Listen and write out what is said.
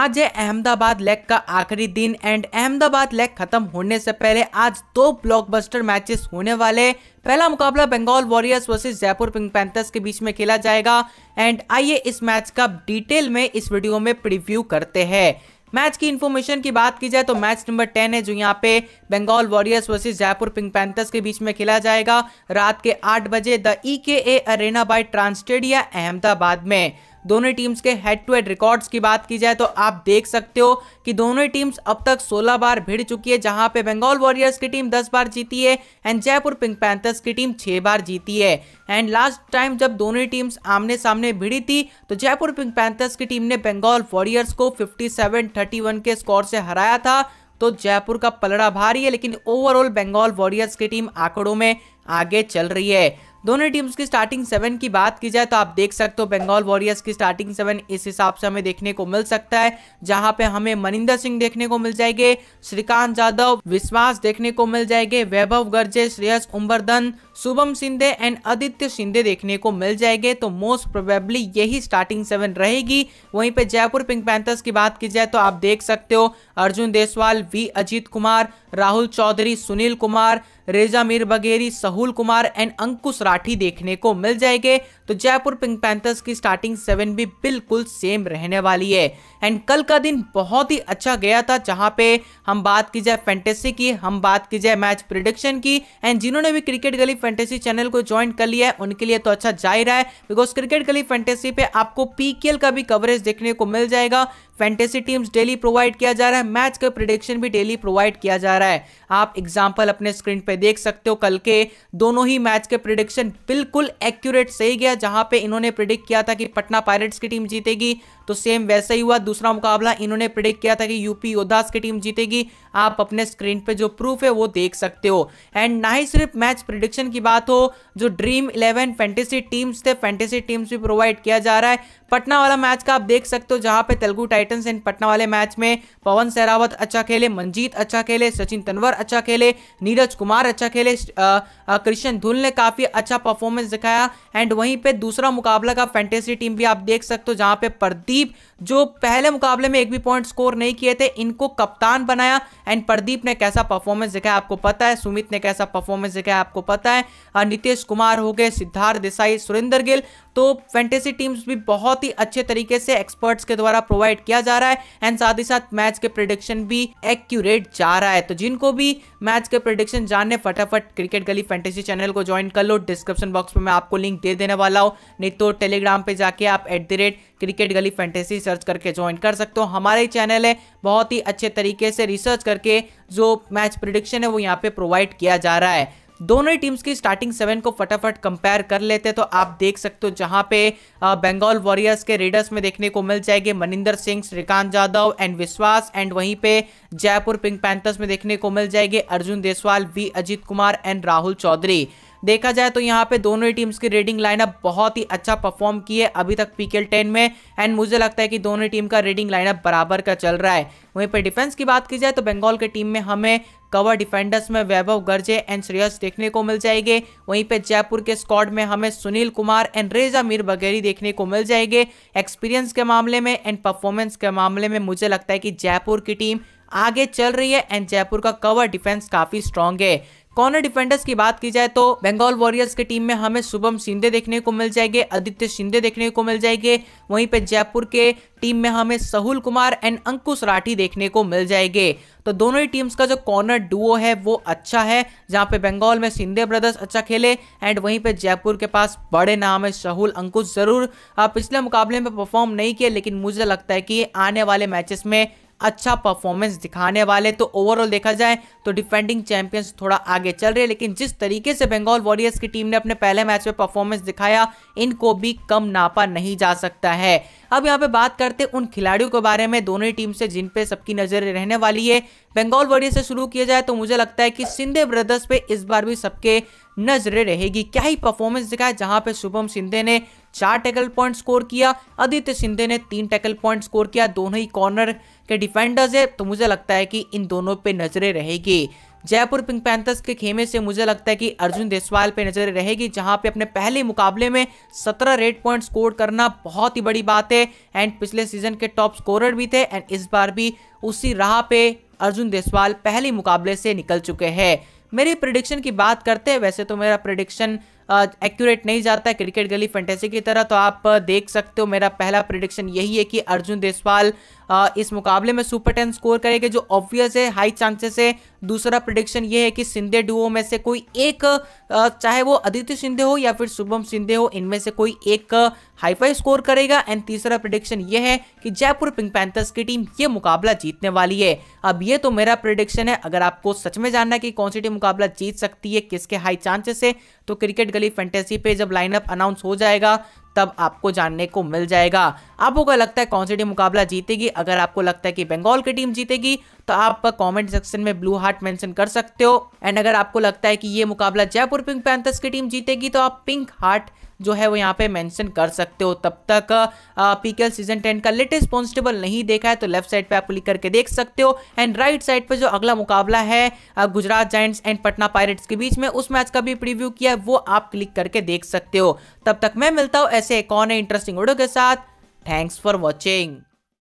आज है अहमदाबाद लेग का आखिरी दिन एंड अहमदाबाद लेग खत्म होने से पहले आज दो ब्लॉकबस्टर मैचेस होने वाले पहला मुकाबला Bengal warriors versus Jaipur pink panthers के बीच में खेला जाएगा एंड आइए इस मैच का डिटेल में इस वीडियो में प्रिव्यू करते हैं मैच की इन्फॉर्मेशन की बात की जाए तो मैच नंबर टेन है जो यहाँ पे Bengal warriors versus Jaipur pink panthers के बीच में खेला जाएगा रात के आठ बजे the E arena by TransStadia Ahmedabad में दोनों टीम्स के हेड टू हेड रिकॉर्ड्स की बात की जाए तो आप देख सकते हो कि दोनों टीम्स अब तक 16 बार भिड़ चुकी है जहां पे बंगाल वॉरियर्स की टीम 10 बार जीती है एंड जयपुर पिंक पैंथर्स की टीम 6 बार जीती है एंड लास्ट टाइम जब दोनों टीम्स आमने सामने भिड़ी थी तो जयपुर पिंक पैंथर्स की टीम ने बंगाल वॉरियर्स को फिफ्टी सेवन के स्कोर से हराया था तो जयपुर का पलड़ा भारी है लेकिन ओवरऑल बंगाल वॉरियर्स की टीम आंकड़ों में आगे चल रही है दोनों टीम्स की स्टार्टिंग सेवन की बात की जाए तो आप देख सकते हो बंगाल वॉरियर्स की स्टार्टिंग सेवन इस हिसाब से हमें देखने को मिल सकता है जहां पे हमें मनिंदर सिंह देखने को मिल जाएंगे श्रीकांत यादव विश्वास देखने को मिल जाएंगे वैभव गर्जे श्रेयस उम्बरदन शुभम सिंधे एंड आदित्य सिंधे देखने को मिल जाएंगे तो मोस्ट प्रोबेबली यही स्टार्टिंग सेवन रहेगी वहीं पे जयपुर पिंक पैंथर्स की बात की जाए तो आप देख सकते हो Arjun Deswal V Ajith Kumar Rahul Chaudhari Sunil Kumar Reza Mir Bagheri Sahul Kumar and Ankush Rathi देखने को मिल जाएंगे तो जयपुर पिंक पैंथर्स की स्टार्टिंग सेवन भी बिल्कुल सेम रहने वाली है एंड कल का दिन बहुत ही अच्छा गया था जहाँ पे हम बात की जाए फैंटेसी की हम बात की जाए मैच प्रिडिक्शन की एंड जिन्होंने भी क्रिकेट गली फैंटेसी चैनल को ज्वाइन कर लिया है उनके लिए तो अच्छा जाहिर है बिकॉज क्रिकेट गली फैंटेसी पे आपको पीकेएल का भी कवरेज देखने को मिल जाएगा फैंटेसी टीम्स डेली प्रोवाइड किया जा रहा है मैच का प्रिडिक्शन भी डेली प्रोवाइड किया जा रहा है आप एग्जाम्पल अपने स्क्रीन पे देख सकते हो कल के दोनों ही मैच के प्रिडिक्शन बिल्कुल एक्यूरेट सही गया जहां पे इन्होंने प्रिडिक्ट किया था कि पटना पायरेट्स की टीम जीतेगी तो सेम वैसा ही हुआ दूसरा मुकाबला इन्होंने प्रिडिक्ट किया था कि यूपी योद्धास की टीम जीतेगी आप अपने स्क्रीन पे जो प्रूफ है वो देख सकते हो एंड ना ही सिर्फ मैच प्रिडिक्शन की बात हो जो ड्रीम इलेवन फैंटेसी टीम्स थे फैंटेसी टीम्स भी प्रोवाइड किया जा रहा है पटना वाला मैच का आप देख सकते हो जहां पे तेलुगु टाइट टाइटंस एंड पटना वाले मैच में पवन सहरावत अच्छा खेले मंजीत अच्छा खेले सचिन तनवर अच्छा खेले नीरज कुमार अच्छा खेले कृष्ण धुल ने काफ़ी अच्छा परफॉर्मेंस दिखाया एंड वहीं पे दूसरा मुकाबला का फैंटेसी टीम भी आप देख सकते हो जहां पे प्रदीप जो पहले मुकाबले में एक भी पॉइंट स्कोर नहीं किए थे इनको कप्तान बनाया एंड प्रदीप ने कैसा परफॉर्मेंस दिखाया आपको पता है सुमित ने कैसा परफॉर्मेंस दिखाया आपको पता है नीतीश कुमार हो गए सिद्धार्थ देसाई सुरेंद्र गिल तो फैंटेसी टीम्स भी बहुत ही अच्छे तरीके से एक्सपर्ट्स के द्वारा प्रोवाइड किया किया जा रहा है एंड साथ ही साथ मैच के प्रोडिक्शन भी एक्यूरेट जा रहा है तो जिनको भी मैच के प्रोडिक्शन जानने फटाफट क्रिकेट गली फैंटेसी चैनल को ज्वाइन कर लो डिस्क्रिप्शन बॉक्स में मैं आपको लिंक दे देने वाला हूँ नहीं तो टेलीग्राम पे जाके आप at the rate cricket Gali fantasy search करके ज्वाइन कर सकते हो हमारा ही चैनल है बहुत ही अच्छे तरीके से रिसर्च करके जो मैच प्रोडिक्शन है वो यहाँ पे प्रोवाइड किया जा रहा है दोनों ही टीम्स की स्टार्टिंग सेवन को फटाफट कंपेयर कर लेते तो आप देख सकते हो जहां पे बंगाल वॉरियर्स के रेडर्स में देखने को मिल जाएंगे मनिंदर सिंह श्रीकांत जाधव एंड विश्वास एंड वहीं पे जयपुर पिंक पैंथर्स में देखने को मिल जाएंगे अर्जुन देसवाल वी अजित कुमार एंड राहुल चौधरी देखा जाए तो यहाँ पे दोनों ही टीम्स की रेडिंग लाइनअप बहुत ही अच्छा परफॉर्म की है अभी तक पीकेल टेन में एंड मुझे लगता है कि दोनों ही टीम का रेडिंग लाइनअप बराबर का चल रहा है वहीं पर डिफेंस की बात की जाए तो बंगाल के टीम में हमें कवर डिफेंडर्स में वैभव गर्जे एंड श्रेयस देखने को मिल जाएंगे वहीं पे जयपुर के स्कॉड में हमें सुनील कुमार एंड रेजा मीर बगेरी देखने को मिल जाएंगे एक्सपीरियंस के मामले में एंड परफॉर्मेंस के मामले में मुझे लगता है कि जयपुर की टीम आगे चल रही है एंड जयपुर का कवर डिफेंस काफ़ी स्ट्रांग है कॉर्नर डिफेंडर्स की बात की जाए तो बंगाल वॉरियर्स की टीम में हमें शुभम शिंदे देखने को मिल जाएंगे आदित्य शिंदे देखने को मिल जाएंगे वहीं पे जयपुर के टीम में हमें सहुल कुमार एंड अंकुश राठी देखने को मिल जाएंगे तो दोनों ही टीम्स का जो कॉर्नर डुओ है वो अच्छा है जहाँ पे बंगाल में सिंधे ब्रदर्स अच्छा खेले एंड वहीं पे जयपुर के पास बड़े नाम है सहुल अंकुश जरूर पिछले मुकाबले में परफॉर्म नहीं किए लेकिन मुझे लगता है कि आने वाले मैचेस में अच्छा परफॉर्मेंस दिखाने वाले तो ओवरऑल देखा जाए तो डिफेंडिंग चैंपियंस थोड़ा आगे चल रहे लेकिन जिस तरीके से बंगाल वॉरियर्स की टीम ने अपने पहले मैच में परफॉर्मेंस दिखाया इनको भी कम नापा नहीं जा सकता है अब यहाँ पे बात करते उन खिलाड़ियों के बारे में दोनों ही टीम से जिन पे सबकी नजर रहने वाली है बंगाल वॉरियर्स से शुरू किया जाए तो मुझे लगता है कि सिंधे ब्रदर्स पे इस बार भी सबके नजरें रहेगी क्या ही परफॉर्मेंस दिखाया जहां पे शुभम सिंधे ने चार टैकल पॉइंट स्कोर किया आदित्य शिंदे ने तीन टैकल पॉइंट स्कोर किया दोनों ही कॉर्नर के डिफेंडर्स है तो मुझे लगता है कि इन दोनों पे नजरें रहेगी जयपुर पिंक पैंथर्स के खेमे से मुझे लगता है कि अर्जुन देसवाल पे नजर रहेगी जहां पे अपने पहले मुकाबले में 17 रेड पॉइंट स्कोर करना बहुत ही बड़ी बात है एंड पिछले सीजन के टॉप स्कोरर भी थे एंड इस बार भी उसी राह पे अर्जुन देसवाल पहले मुकाबले से निकल चुके हैं मेरी प्रिडिक्शन की बात करते हैं वैसे तो मेरा प्रिडिक्शन एक्यूरेट नहीं जाता क्रिकेट गली फेंटेसी की तरह तो आप देख सकते हो मेरा पहला प्रिडिक्शन यही है कि अर्जुन देसवाल इस मुकाबले में सुपर टेन स्कोर करेंगे जो ऑब्वियस है हाई चांसेस है दूसरा प्रिडिक्शन ये है कि सिंधे डुओ में से कोई एक चाहे वो आदित्य सिंधे हो या फिर शुभम सिंधे हो इनमें से कोई एक हाईफाई स्कोर करेगा एंड तीसरा प्रिडिक्शन ये है कि जयपुर पिंक पैंथर्स की टीम ये मुकाबला जीतने वाली है अब ये तो मेरा प्रिडिक्शन है अगर आपको सच में जानना है कि कौन सी टीम मुकाबला जीत सकती है किसके हाई चांसेस है तो क्रिकेट गली फाइनली फैंटेसी पे जब लाइनअप अनाउंस हो जाएगा तब आपको जानने को मिल जाएगा आपको क्या लगता है कौन सी टीम मुकाबला जीतेगी अगर आपको लगता है कि बंगाल की टीम जीतेगी तो आप कॉमेंट सेक्शन में ब्लू हार्ट मैंशन कर सकते हो एंड अगर आपको लगता है कि ये मुकाबला जयपुर पिंक पैंथर्स की टीम जीतेगी तो आप पिंक हार्ट जो है वो यहाँ पे मेंशन कर सकते हो तब तक पीकेएल सीजन टेन का लेटेस्ट पॉन्स्टेबल नहीं देखा है तो लेफ्ट साइड पे आप क्लिक करके देख सकते हो एंड राइट साइड पे जो अगला मुकाबला है Gujarat giants and Patna pirates के बीच में उस मैच का भी प्रीव्यू किया है वो आप क्लिक करके देख सकते हो तब तक मैं मिलता हूँ ऐसे कौन है इंटरेस्टिंग वीडियो के साथ थैंक्स फॉर वॉचिंग